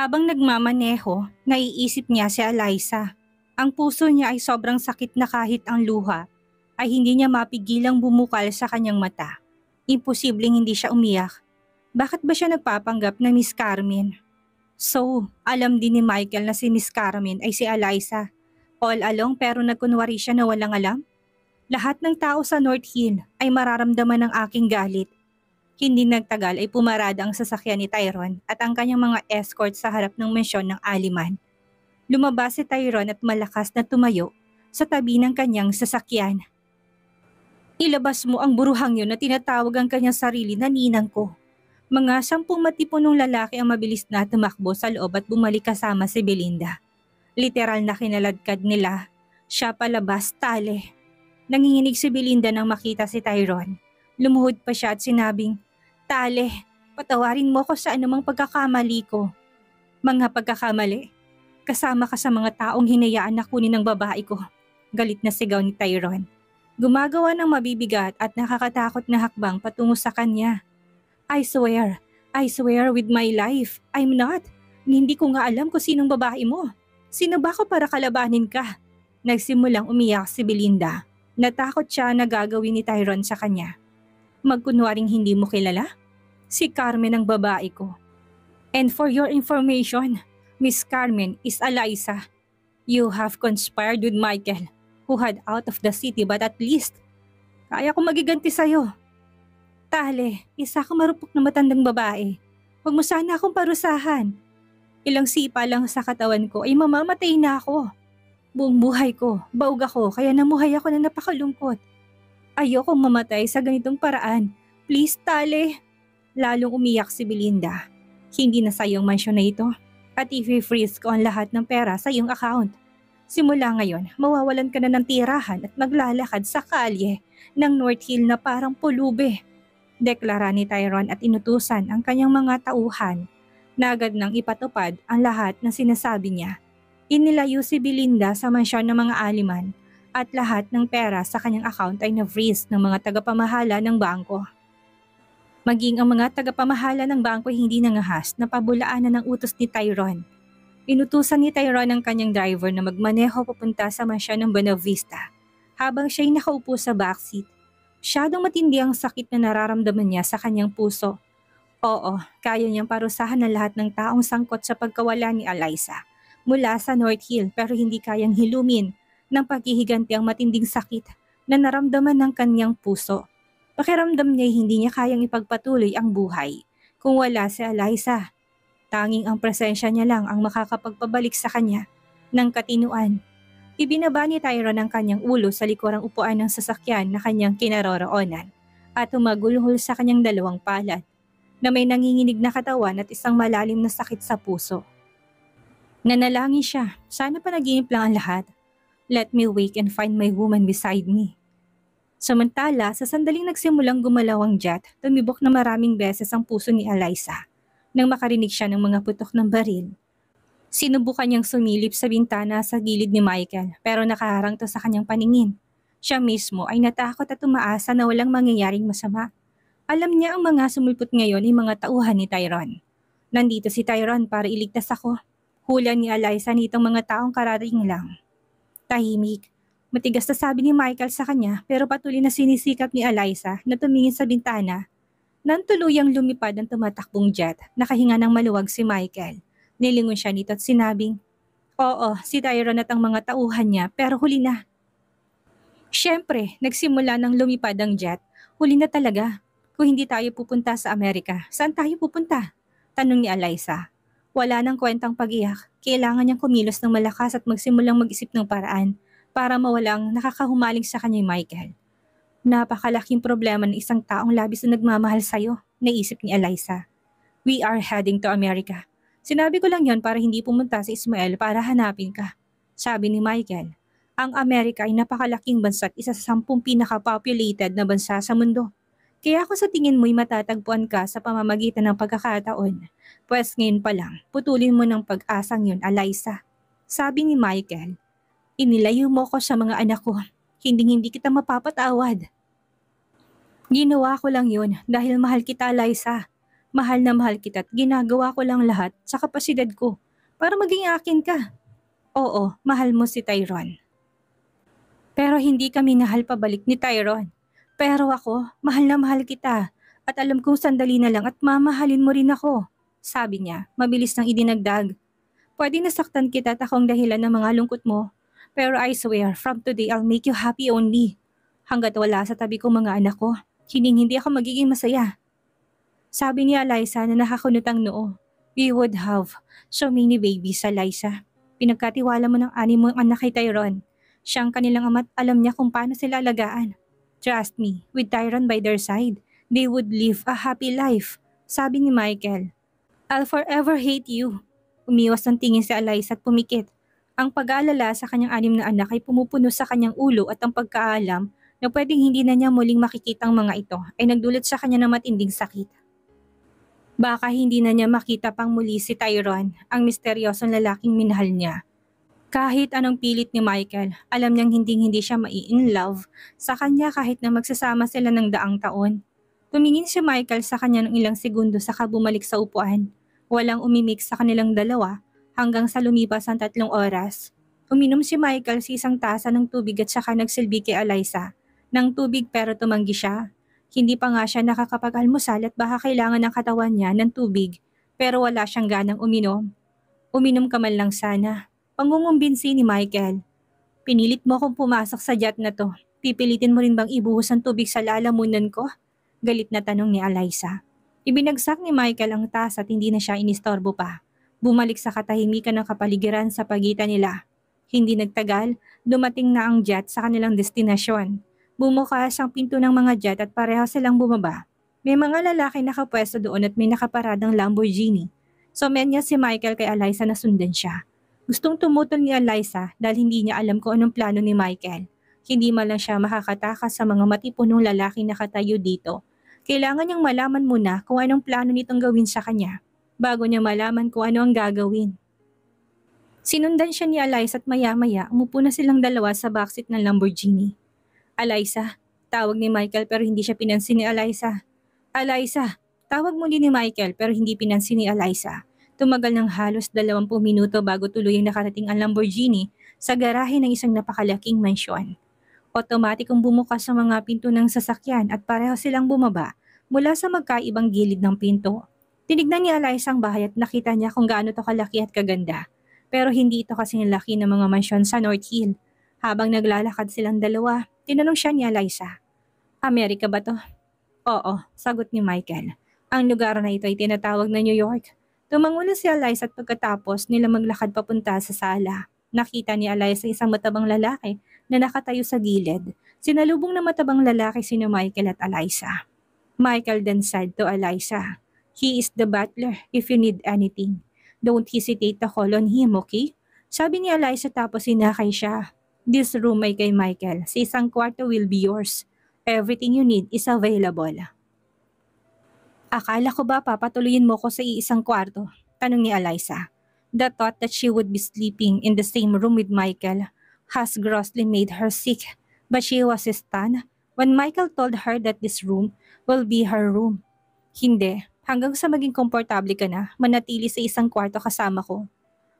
Habang nagmamaneho, naiisip niya si Eliza. Ang puso niya ay sobrang sakit na kahit ang luha ay hindi niya mapigilang bumukal sa kanyang mata. Imposibleng hindi siya umiyak. Bakit ba siya nagpapanggap na Miss Carmen? So, alam din ni Michael na si Miss Carmen ay si Eliza. All along pero nagkunwari siya na walang alam? Lahat ng tao sa North Hill ay mararamdaman ng aking galit hindi nagtagal ay pumarada ang sasakyan ni Tyron at ang kanyang mga escort sa harap ng mensyon ng Aliman. Lumabas si Tyron at malakas na tumayo sa tabi ng kanyang sasakyan. Ilabas mo ang buruhang yun na tinatawag ang kanyang sarili na ninang ko. Mga sampung matipunong lalaki ang mabilis na tumakbo sa loob at bumalik kasama si Belinda. Literal na kinaladkad nila. Siya palabas tale. Nanginginig si Belinda nang makita si Tyron. Lumuhod pa siya at sinabing, Tale, patawarin mo ko sa anumang pagkakamali ko. Mga pagkakamali, kasama ka sa mga taong hinayaan na kunin ng babae ko. Galit na sigaw ni Tyron. Gumagawa ng mabibigat at nakakatakot na hakbang patungo sa kanya. I swear, I swear with my life, I'm not. Hindi ko nga alam kung sinong babae mo. Sino ba ko para kalabanin ka? Nagsimulang umiyak si Belinda. Natakot siya na gagawin ni Tyron sa kanya. Magkunwaring hindi mo kilala? si Carmen ang babae ko. And for your information, Miss Carmen is Eliza. You have conspired with Michael, who had out of the city but at least, kaya ko magiganti sa'yo. Tale, isa akong marupok na matandang babae. Huwag mo sana akong parusahan. Ilang sipa lang sa katawan ko ay mamamatay na ako. Buong buhay ko, baog ako, kaya namuhay ako na napakalungkot. Ayokong mamatay sa ganitong paraan. Please, Tale. Lalong umiyak si Belinda. Hindi na sa ang mansyon na ito at i-freeze ko ang lahat ng pera sa iyong account. Simula ngayon, mawawalan ka na ng tirahan at maglalakad sa kalye ng North Hill na parang pulube. Deklara ni Tyron at inutusan ang kanyang mga tauhan na agad nang ipatupad ang lahat ng sinasabi niya. Inilayo si Belinda sa mansyon ng mga aliman at lahat ng pera sa kanyang account ay na-freeze ng mga tagapamahala ng bangko. Maging ang mga tagapamahala ng bangko hindi nangahas na pabulaanan ng utos ni Tyron. Inutusan ni Tyron ang kanyang driver na magmaneho papunta sa masya ng Bonavista habang siya'y nakaupo sa backseat. Masyadong matindi ang sakit na nararamdaman niya sa kanyang puso. Oo, kaya niyang parusahan ng lahat ng taong sangkot sa pagkawala ni Eliza mula sa North Hill pero hindi kayang hilumin ng paghihiganti ang matinding sakit na naramdaman ng kanyang puso. Pakiramdam niya hindi niya kayang ipagpatuloy ang buhay kung wala si Eliza. Tanging ang presensya niya lang ang makakapagpabalik sa kanya ng katinuan. Ibinaba ni Tyron ang kanyang ulo sa likurang upuan ng sasakyan na kanyang kinaroroonan at humagulhol sa kanyang dalawang palad na may nanginginig na katawan at isang malalim na sakit sa puso. Nanalangin siya, sana panaginip lang ang lahat. Let me wake and find my woman beside me. Samantala, sa sandaling nagsimulang gumalaw ang jet, tumibok na maraming beses ang puso ni Eliza nang makarinig siya ng mga putok ng baril. Sinubukan niyang sumilip sa bintana sa gilid ni Michael pero nakaharang to sa kanyang paningin. Siya mismo ay natakot at umaasa na walang mangyayaring masama. Alam niya ang mga sumulpot ngayon ay mga tauhan ni Tyron. Nandito si Tyron para iligtas ako. Hula ni Eliza nitong mga taong karating lang. Tahimik, Matigas na sabi ni Michael sa kanya pero patuloy na sinisikap ni Eliza na tumingin sa bintana. Nang tuluyang lumipad ang tumatakbong jet, nakahinga ng maluwag si Michael. Nilingon siya nito at sinabing, Oo, si Tyron at ang mga tauhan niya pero huli na. Siyempre, nagsimula nang lumipad ang jet, huli na talaga. Kung hindi tayo pupunta sa Amerika, saan tayo pupunta? Tanong ni Eliza. Wala nang kwentang pag-iyak. Kailangan niyang kumilos ng malakas at magsimulang mag-isip ng paraan para mawalang nakakahumaling sa kanya Michael. Napakalaking problema ng isang taong labis na nagmamahal sa'yo, naisip ni Eliza. We are heading to America. Sinabi ko lang yon para hindi pumunta sa Ismael para hanapin ka. Sabi ni Michael, ang Amerika ay napakalaking bansa at isa sa sampung pinaka-populated na bansa sa mundo. Kaya kung sa tingin mo'y matatagpuan ka sa pamamagitan ng pagkakataon, pues ngayon pa lang, putulin mo ng pag-asang yon, Eliza. Sabi ni Michael Inilayo mo ko sa mga anak ko. Hindi-hindi kita mapapatawad. Ginawa ko lang yon dahil mahal kita, Liza. Mahal na mahal kita at ginagawa ko lang lahat sa kapasidad ko para maging akin ka. Oo, mahal mo si Tyron. Pero hindi kami nahal pabalik ni Tyron. Pero ako, mahal na mahal kita at alam kong sandali na lang at mamahalin mo rin ako. Sabi niya, mabilis nang idinagdag. Pwede nasaktan kita at akong dahilan ng mga lungkot mo pero I swear, from today, I'll make you happy only. Hanggat wala sa tabi ko mga anak ko, hining hindi ako magiging masaya. Sabi ni Eliza na nakakunot ang noo. We would have so many babies, Eliza. Pinagkatiwala mo ng ani mo ang anak kay Tyron. Siya ang kanilang ama't alam niya kung paano sila alagaan. Trust me, with Tyron by their side, they would live a happy life. Sabi ni Michael, I'll forever hate you. Umiwas ng tingin si Eliza at pumikit. Ang pag-aalala sa kanyang anim na anak ay pumupuno sa kanyang ulo at ang pagkaalam na pwedeng hindi na niya muling makikita ang mga ito ay nagdulot sa kanya ng matinding sakit. Baka hindi na niya makita pang muli si Tyron, ang misteryosong lalaking minahal niya. Kahit anong pilit ni Michael, alam niyang hinding-hindi siya mai-in love sa kanya kahit na magsasama sila ng daang taon. Tumingin si Michael sa kanya ng ilang segundo sa bumalik sa upuan. Walang umimik sa kanilang dalawa hanggang sa lumipas ang tatlong oras. Uminom si Michael sa isang tasa ng tubig at saka nagsilbi kay Alisa. Nang tubig pero tumanggi siya. Hindi pa nga siya nakakapag-almusal at baka kailangan ng katawan niya ng tubig pero wala siyang ganang uminom. Uminom ka man lang sana. Pangungumbinsi ni Michael. Pinilit mo akong pumasok sa yacht na to. Pipilitin mo rin bang ibuhos ang tubig sa lalamunan ko? Galit na tanong ni Alisa. Ibinagsak ni Michael ang tasa at hindi na siya inistorbo pa. Bumalik sa katahimikan ng kapaligiran sa pagitan nila. Hindi nagtagal, dumating na ang jet sa kanilang destinasyon. Bumukas ang pinto ng mga jet at pareho silang bumaba. May mga lalaki nakapwesto doon at may nakaparadang Lamborghini. Somenya si Michael kay Eliza na sundan siya. Gustong tumutol ni Eliza dahil hindi niya alam kung anong plano ni Michael. Hindi man lang siya makakatakas sa mga matipunong lalaki na dito. Kailangan niyang malaman muna kung anong plano nitong gawin sa kanya bago niya malaman kung ano ang gagawin. Sinundan siya ni Eliza at maya-maya umupo na silang dalawa sa backseat ng Lamborghini. Alisa, tawag ni Michael pero hindi siya pinansin ni Alisa. Alisa, tawag muli ni Michael pero hindi pinansin ni Alisa. Tumagal ng halos 20 minuto bago tuluyang nakarating ang Lamborghini sa garahe ng isang napakalaking mansyon. Otomatikong bumukas ang mga pinto ng sasakyan at pareho silang bumaba mula sa magkaibang gilid ng pinto. Tinignan ni Eliza ang bahay at nakita niya kung gaano to kalaki at kaganda. Pero hindi ito kasing laki ng mga mansyon sa North Hill. Habang naglalakad silang dalawa, tinanong siya ni Eliza, Amerika ba to? Oo, sagot ni Michael. Ang lugar na ito ay tinatawag na New York. Tumangulo si Eliza at pagkatapos nila maglakad papunta sa sala. Nakita ni Eliza isang matabang lalaki na nakatayo sa gilid. Sinalubong na matabang lalaki sino Michael at Eliza. Michael then said to Eliza, He is the butler if you need anything. Don't hesitate to call on him, okay? Sabi ni Eliza tapos sinakay siya. This room ay kay Michael. Sa isang kwarto will be yours. Everything you need is available. Akala ko ba papatuloyin mo ko sa iisang kwarto? Tanong ni Eliza. The thought that she would be sleeping in the same room with Michael has grossly made her sick, but she was stunned when Michael told her that this room will be her room. Hindi, Hanggang sa maging komportable ka na, manatili sa isang kwarto kasama ko.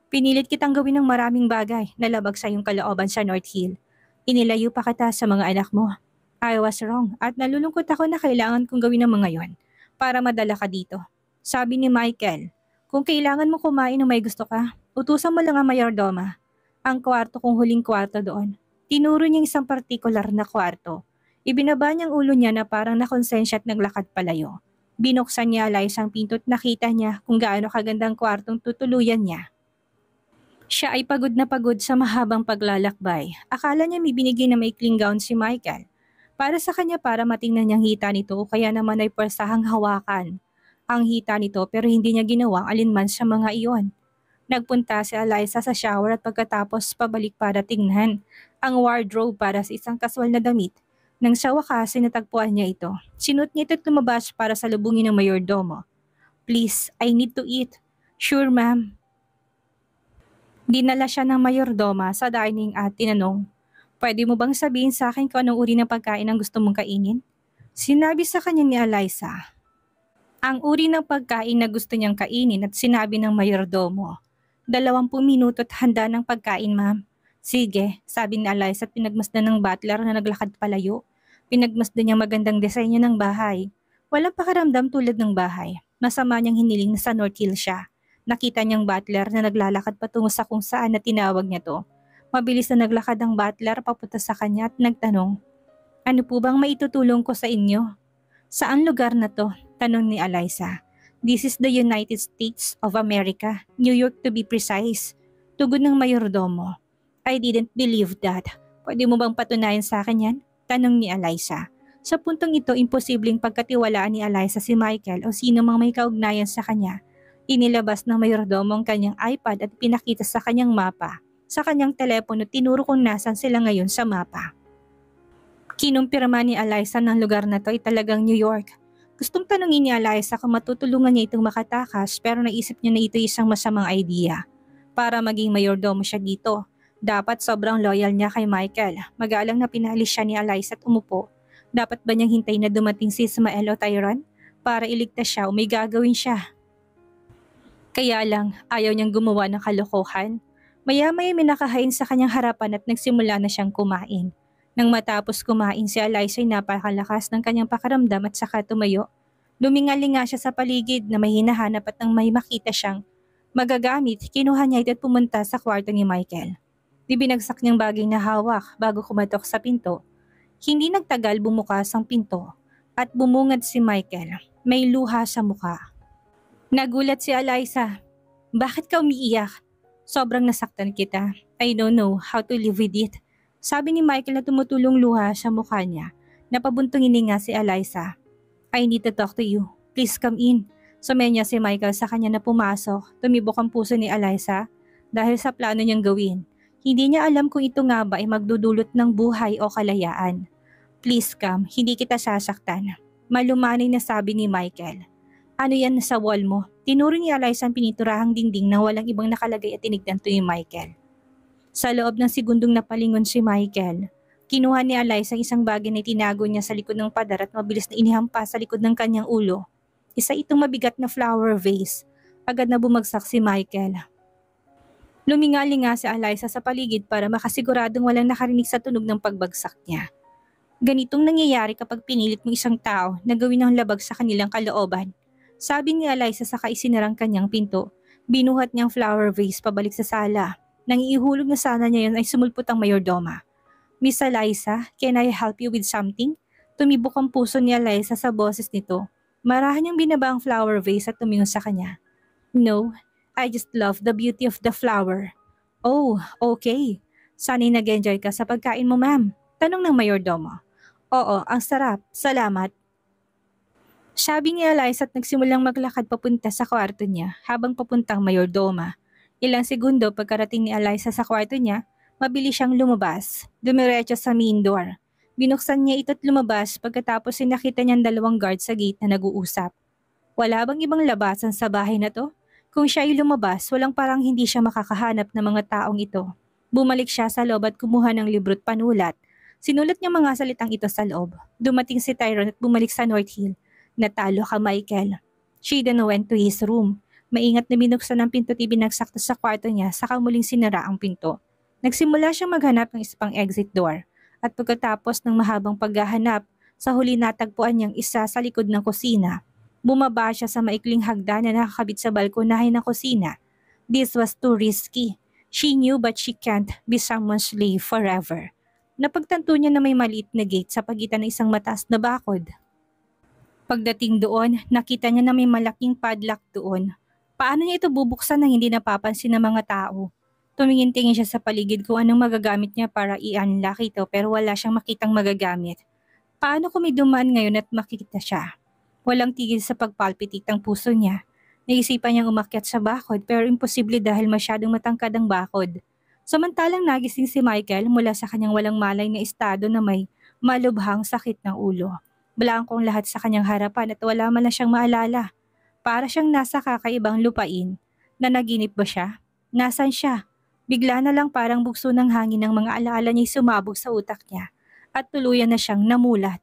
Pinilit kitang gawin ng maraming bagay na labag sa iyong kalooban sa North Hill. Inilayo pa kita sa mga anak mo. I was wrong at nalulungkot ako na kailangan kong gawin ng mga yon para madala ka dito. Sabi ni Michael, kung kailangan mo kumain o may gusto ka, utusan mo lang ang mayordoma. Ang kwarto kong huling kwarto doon. Tinuro niya isang partikular na kwarto. Ibinaba niyang ulo niya na parang nakonsensya at naglakad palayo. Binuksan niya ang isang pinto't nakita niya kung gaano kagandang kwartong tutuluyan niya. Siya ay pagod na pagod sa mahabang paglalakbay. Akala niya may binigay na maikling gown si Michael. Para sa kanya para matingnan niyang hita nito kaya naman ay pwersahang hawakan. Ang hita nito pero hindi niya ginawa alinman sa mga iyon. Nagpunta si Eliza sa shower at pagkatapos pabalik para tingnan ang wardrobe para sa isang kaswal na damit nang sa wakas ay natagpuan niya ito. Sinuot niya ito at lumabas para salubungin ng mayordomo. Please, I need to eat. Sure, ma'am. Dinala siya ng mayordoma sa dining at tinanong, Pwede mo bang sabihin sa akin kung anong uri ng pagkain ang gusto mong kainin? Sinabi sa kanya ni Eliza, ang uri ng pagkain na gusto niyang kainin at sinabi ng mayordomo. Dalawampung minuto at handa ng pagkain, ma'am. Sige, sabi ni Eliza at pinagmasdan ng butler na naglakad palayo. Pinagmasdan niyang magandang disenyo ng bahay. Walang pakaramdam tulad ng bahay. Masama niyang hiniling na sa North Hill siya. Nakita niyang butler na naglalakad patungo sa kung saan na tinawag niya to. Mabilis na naglakad ang butler papunta sa kanya at nagtanong, Ano po bang maitutulong ko sa inyo? Saan lugar na to? Tanong ni Eliza. This is the United States of America, New York to be precise. Tugon ng mayordomo. I didn't believe that. Pwede mo bang patunayan sa akin yan? Tanong ni Eliza. Sa puntong ito, imposibleng pagkatiwalaan ni Eliza si Michael o sino mang may kaugnayan sa kanya. Inilabas ng mayordomo ang kanyang iPad at pinakita sa kanyang mapa. Sa kanyang telepono, tinuro kung nasan sila ngayon sa mapa. Kinumpirma ni Eliza ng lugar na to ay talagang New York. Gustong tanungin ni Eliza kung matutulungan niya itong makatakas pero naisip niya na ito isang masamang idea. Para maging mayordomo siya dito, dapat sobrang loyal niya kay Michael. Magalang na pinalis siya ni Eliza at umupo. Dapat ba niyang hintay na dumating si Ismael o Tyron? Para iligtas siya o may gagawin siya. Kaya lang, ayaw niyang gumawa ng kalokohan. Maya-maya minakahain sa kanyang harapan at nagsimula na siyang kumain. Nang matapos kumain si Eliza ay napakalakas ng kanyang pakaramdam at saka tumayo. Lumingaling nga siya sa paligid na may hinahanap at nang may makita siyang magagamit, kinuha niya ito at pumunta sa kwarto ni Michael. Ibinagsak niyang bagay na hawak bago kumatok sa pinto. Hindi nagtagal bumukas ang pinto at bumungad si Michael. May luha sa mukha. Nagulat si Eliza. Bakit ka umiiyak? Sobrang nasaktan kita. I don't know how to live with it. Sabi ni Michael na tumutulong luha sa mukha niya. Napabuntong ininga si Eliza. I need to talk to you. Please come in. Sumenya si Michael sa kanya na pumasok. Tumibok ang puso ni Eliza dahil sa plano niyang gawin. Hindi niya alam kung ito nga ba ay magdudulot ng buhay o kalayaan. Please come, hindi kita sasaktan. Malumanay na sabi ni Michael. Ano yan sa wall mo? Tinuro ni Eliza ang piniturahang dingding na walang ibang nakalagay at tinignan to ni Michael. Sa loob ng segundong napalingon si Michael, kinuha ni Eliza ang isang bagay na tinago niya sa likod ng padar at mabilis na inihampas sa likod ng kanyang ulo. Isa itong mabigat na flower vase. Agad na bumagsak si Michael. Lumingali nga si Eliza sa paligid para makasiguradong walang nakarinig sa tunog ng pagbagsak niya. Ganitong nangyayari kapag pinilit mo isang tao na gawin ang labag sa kanilang kalooban. Sabi ni Eliza sa kaisinarang kanyang pinto, binuhat niyang flower vase pabalik sa sala. Nang iihulog na sana niya yon ay sumulpot ang mayordoma. Miss Eliza, can I help you with something? Tumibok ang puso ni Eliza sa boses nito. Marahan niyang binaba ang flower vase at tumingon sa kanya. No, I just love the beauty of the flower. Oh, okay. Sana'y nag-enjoy ka sa pagkain mo, ma'am. Tanong ng mayordomo. Oo, ang sarap. Salamat. Sabi ni Eliza at nagsimulang maglakad papunta sa kwarto niya habang papuntang mayordoma. Ilang segundo pagkarating ni Eliza sa kwarto niya, mabilis siyang lumabas. Dumiretso sa main door. Binuksan niya ito at lumabas pagkatapos ay nakita niyang dalawang guard sa gate na nag-uusap. Wala bang ibang labasan sa bahay na to? Kung siya ay lumabas, walang parang hindi siya makakahanap ng mga taong ito. Bumalik siya sa loob at kumuha ng libro't panulat. Sinulat niya mga salitang ito sa loob. Dumating si Tyron at bumalik sa North Hill. Natalo ka, Michael. She then went to his room. Maingat na binuksan ang pinto at ibinagsak sa kwarto niya saka muling sinara ang pinto. Nagsimula siyang maghanap ng isang exit door. At pagkatapos ng mahabang paghahanap, sa huli natagpuan niyang isa sa likod ng kusina. Bumaba siya sa maikling hagdan na nakakabit sa balkonahe ng kusina. This was too risky. She knew but she can't be someone's slave forever. Napagtanto niya na may maliit na gate sa pagitan ng isang matas na bakod. Pagdating doon, nakita niya na may malaking padlock doon. Paano niya ito bubuksan nang hindi napapansin ng mga tao? Tumingin-tingin siya sa paligid kung anong magagamit niya para i-unlock ito pero wala siyang makitang magagamit. Paano kung may dumaan ngayon at makita siya? Walang tigil sa pagpalpitik ng puso niya. Naisipan niyang umakyat sa bakod pero imposible dahil masyadong matangkad ang bakod. Samantalang nagising si Michael mula sa kanyang walang malay na estado na may malubhang sakit ng ulo. Blangkong lahat sa kanyang harapan at wala man na siyang maalala. Para siyang nasa kakaibang lupain. Na naginip ba siya? Nasaan siya? Bigla na lang parang bugso ng hangin ang mga alaala niya'y sumabog sa utak niya at tuluyan na siyang namulat.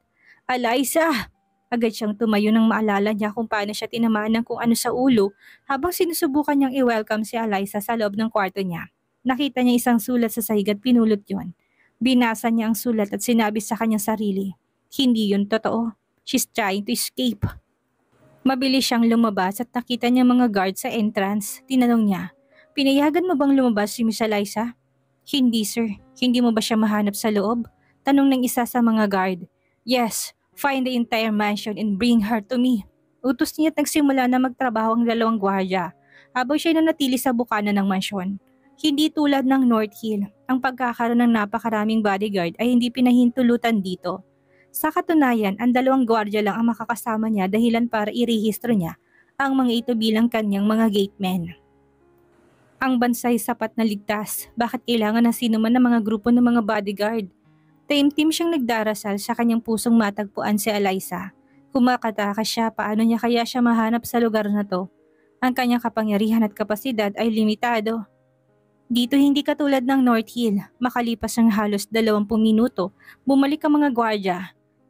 Alaysa! Agad siyang tumayo nang maalala niya kung paano siya tinamaan ng kung ano sa ulo habang sinusubukan niyang i-welcome si Eliza sa loob ng kwarto niya. Nakita niya isang sulat sa sahig at pinulot yon. Binasa niya ang sulat at sinabi sa kanyang sarili, hindi yun totoo. She's trying to escape. Mabilis siyang lumabas at nakita niya mga guard sa entrance. Tinanong niya, pinayagan mo bang lumabas si Miss Eliza? Hindi sir, hindi mo ba siya mahanap sa loob? Tanong ng isa sa mga guard. Yes, Find the entire mansion and bring her to me. Utos niya at nagsimula na magtrabaho ang dalawang gwardiya habang siya na natili sa bukana ng mansyon. Hindi tulad ng North Hill, ang pagkakaroon ng napakaraming bodyguard ay hindi pinahintulutan dito. Sa katunayan, ang dalawang gwardiya lang ang makakasama niya dahilan para irehistro niya ang mga ito bilang kanyang mga gatemen. Ang bansa ay sapat na ligtas, bakit kailangan na sino man ng mga grupo ng mga bodyguard Taimtim siyang nagdarasal sa kanyang pusong matagpuan si Eliza. Kumakataka siya paano niya kaya siya mahanap sa lugar na to. Ang kanyang kapangyarihan at kapasidad ay limitado. Dito hindi katulad ng North Hill, makalipas ang halos 20 minuto, bumalik ang mga gwardya.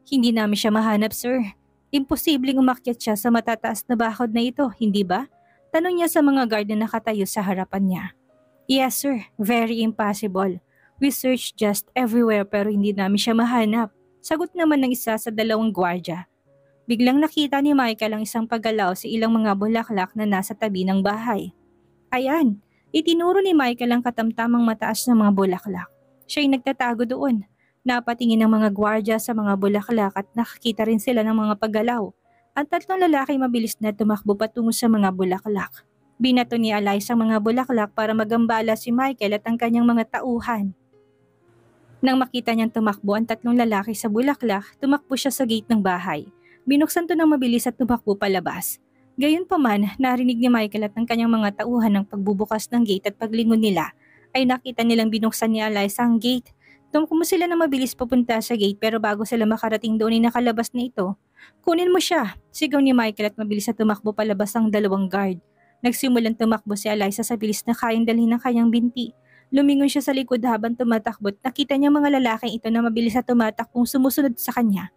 Hindi namin siya mahanap, sir. Imposibleng umakyat siya sa matataas na bakod na ito, hindi ba? Tanong niya sa mga guard na nakatayo sa harapan niya. Yes, sir. Very impossible. We search just everywhere pero hindi namin siya mahanap. Sagot naman ng isa sa dalawang gwardya. Biglang nakita ni Michael ang isang paggalaw sa ilang mga bulaklak na nasa tabi ng bahay. Ayan, itinuro ni Michael ang katamtamang mataas ng mga bulaklak. Siya'y nagtatago doon. Napatingin ang mga gwardya sa mga bulaklak at nakakita rin sila ng mga paggalaw. Ang tatlong lalaki mabilis na tumakbo patungo sa mga bulaklak. Binato ni Eliza ang mga bulaklak para magambala si Michael at ang kanyang mga tauhan. Nang makita niyang tumakbo ang tatlong lalaki sa bulaklak, tumakbo siya sa gate ng bahay. Binuksan to ng mabilis at tumakbo palabas. Gayunpaman, narinig ni Michael at ng kanyang mga tauhan ng pagbubukas ng gate at paglingon nila ay nakita nilang binuksan ni Eliza ang gate. Tumukumo sila na mabilis papunta sa gate pero bago sila makarating doon ay nakalabas na ito. Kunin mo siya! Sigaw ni Michael at mabilis at tumakbo palabas ang dalawang guard. Nagsimulan tumakbo si Eliza sa bilis na kayang dalhin ng kanyang binti. Lumingon siya sa likod habang tumatakbot. Nakita niya mga lalaking ito na mabilis na tumatakbong sumusunod sa kanya.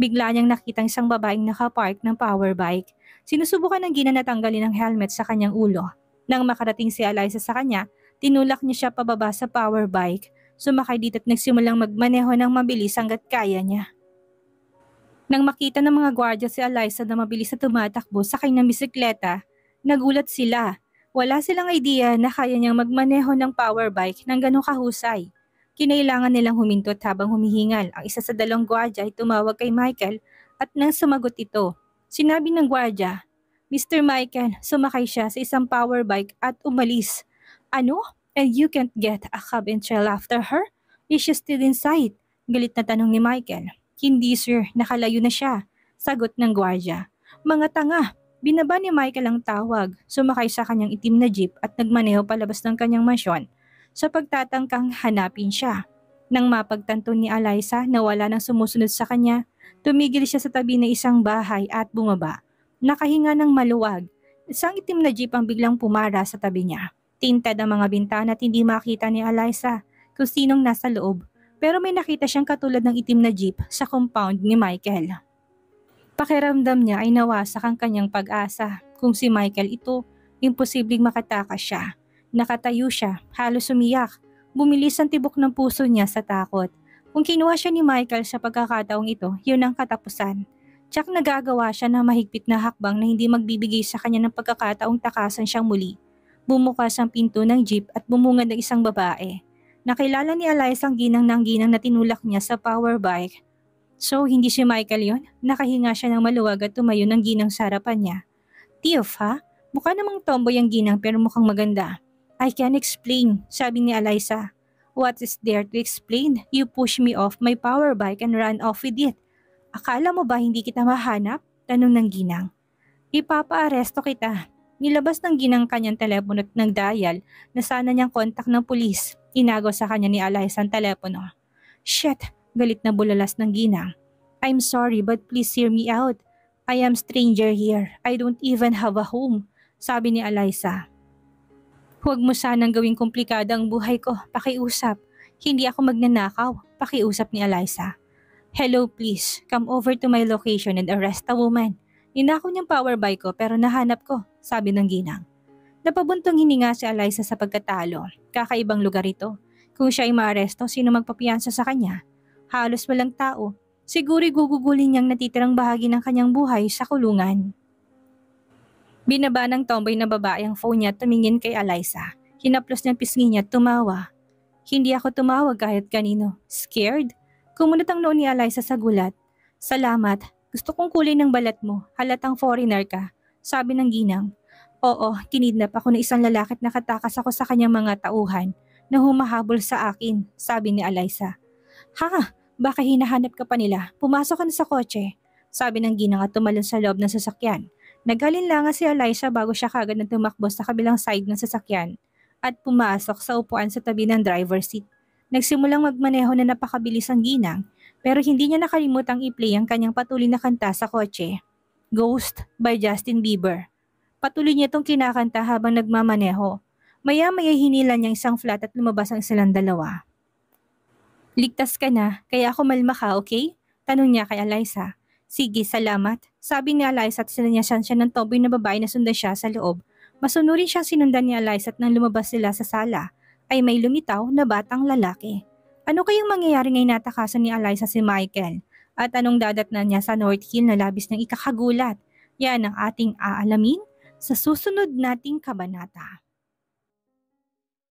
Bigla niyang nakitang isang babaeng nakapark ng power bike. Sinusubukan ng gina na tanggalin ang helmet sa kanyang ulo. Nang makarating si Eliza sa kanya, tinulak niya siya pababa sa power bike. Sumakay dito at nagsimulang magmaneho ng mabilis hanggat kaya niya. Nang makita ng mga gwardya si Eliza na mabilis na tumatakbo sa kanyang bisikleta, nagulat sila wala silang idea na kaya niyang magmaneho ng power bike ng ganong kahusay. Kinailangan nilang humintot habang humihingal. Ang isa sa dalawang gwadya ay tumawag kay Michael at nang sumagot ito, sinabi ng gwadya, Mr. Michael, sumakay siya sa isang power bike at umalis. Ano? And you can't get a cab and trail after her? Is she still inside? Galit na tanong ni Michael. Hindi sir, nakalayo na siya. Sagot ng gwadya. Mga tanga, Binaba ni Michael ang tawag, sumakay sa kanyang itim na jeep at nagmaneho palabas ng kanyang masyon sa pagtatangkang hanapin siya. Nang mapagtanto ni Eliza na wala nang sumusunod sa kanya, tumigil siya sa tabi ng isang bahay at bumaba. Nakahinga ng maluwag, isang itim na jeep ang biglang pumara sa tabi niya. Tinted ang mga bintana at hindi makita ni Eliza kung sinong nasa loob pero may nakita siyang katulad ng itim na jeep sa compound ni Michael. Pakiramdam niya ay nawasak ang kanyang pag-asa. Kung si Michael ito, imposibleng makataka siya. Nakatayo siya, halos umiyak. Bumilis ang tibok ng puso niya sa takot. Kung kinuha siya ni Michael sa pagkakataong ito, yun ang katapusan. Tsak nagagawa siya ng mahigpit na hakbang na hindi magbibigay sa kanya ng pagkakataong takasan siyang muli. Bumukas ang pinto ng jeep at bumungad ng isang babae. Nakilala ni Elias ang ginang ng ginang na tinulak niya sa power bike So hindi si Michael yon. Nakahinga siya ng maluwag at tumayo ng ginang sa harapan niya. Tiyof ha? Mukha namang tomboy ang ginang pero mukhang maganda. I can't explain, sabi ni Eliza. What is there to explain? You push me off my power bike and run off with it. Akala mo ba hindi kita mahanap? Tanong ng ginang. Ipapa-aresto kita. Nilabas ng ginang kanyang telepono at nagdial na sana niyang kontak ng pulis. Inago sa kanya ni Eliza ang telepono. Shit! Galit na bulalas ng ginang. I'm sorry but please hear me out. I am stranger here. I don't even have a home, sabi ni Eliza. Huwag mo sanang gawing komplikada ang buhay ko, pakiusap. Hindi ako magnanakaw, pakiusap ni Eliza. Hello please, come over to my location and arrest a woman. Ninakaw niyang power by ko pero nahanap ko, sabi ng ginang. Napabuntong hininga si Eliza sa pagkatalo. Kakaibang lugar ito. Kung siya ay maaresto, sino magpapiyansa sa kanya? halos walang tao, siguro gugugulin niyang natitirang bahagi ng kanyang buhay sa kulungan. Binaba ng tomboy na babae ang phone niya tumingin kay Eliza. Hinaplos niya pisngi niya tumawa. Hindi ako tumawa kahit kanino. Scared? Kumunot ang noon ni Eliza sa gulat. Salamat. Gusto kong kulay ng balat mo. Halatang foreigner ka. Sabi ng ginang. Oo, kinidnap ako ng isang lalaki at nakatakas ako sa kanyang mga tauhan na humahabol sa akin, sabi ni Eliza. Ha? Baka hinahanap ka pa nila. Pumasok ka na sa kotse. Sabi ng ginang at tumalon sa loob ng sasakyan. lang si Elisha bago siya kagad na tumakbo sa kabilang side ng sasakyan at pumasok sa upuan sa tabi ng driver's seat. Nagsimulang magmaneho na napakabilis ang ginang pero hindi niya nakalimutang i-play ang kanyang patuloy na kanta sa kotse. Ghost by Justin Bieber. Patuloy niya itong kinakanta habang nagmamaneho. Maya-maya hinila niya isang flat at lumabas ang silang dalawa. Ligtas ka na, kaya kumalma ka, okay? Tanong niya kay Eliza. Sige, salamat. Sabi ni Eliza at sinanyasan siya ng tomboy na babae na sundan siya sa loob. Masunurin siya sinundan ni Eliza at nang lumabas sila sa sala ay may lumitaw na batang lalaki. Ano kayang mangyayari ngayon natakasan ni Eliza si Michael? At anong dadatnan niya sa North Hill na labis ng ikakagulat? Yan ang ating aalamin sa susunod nating kabanata.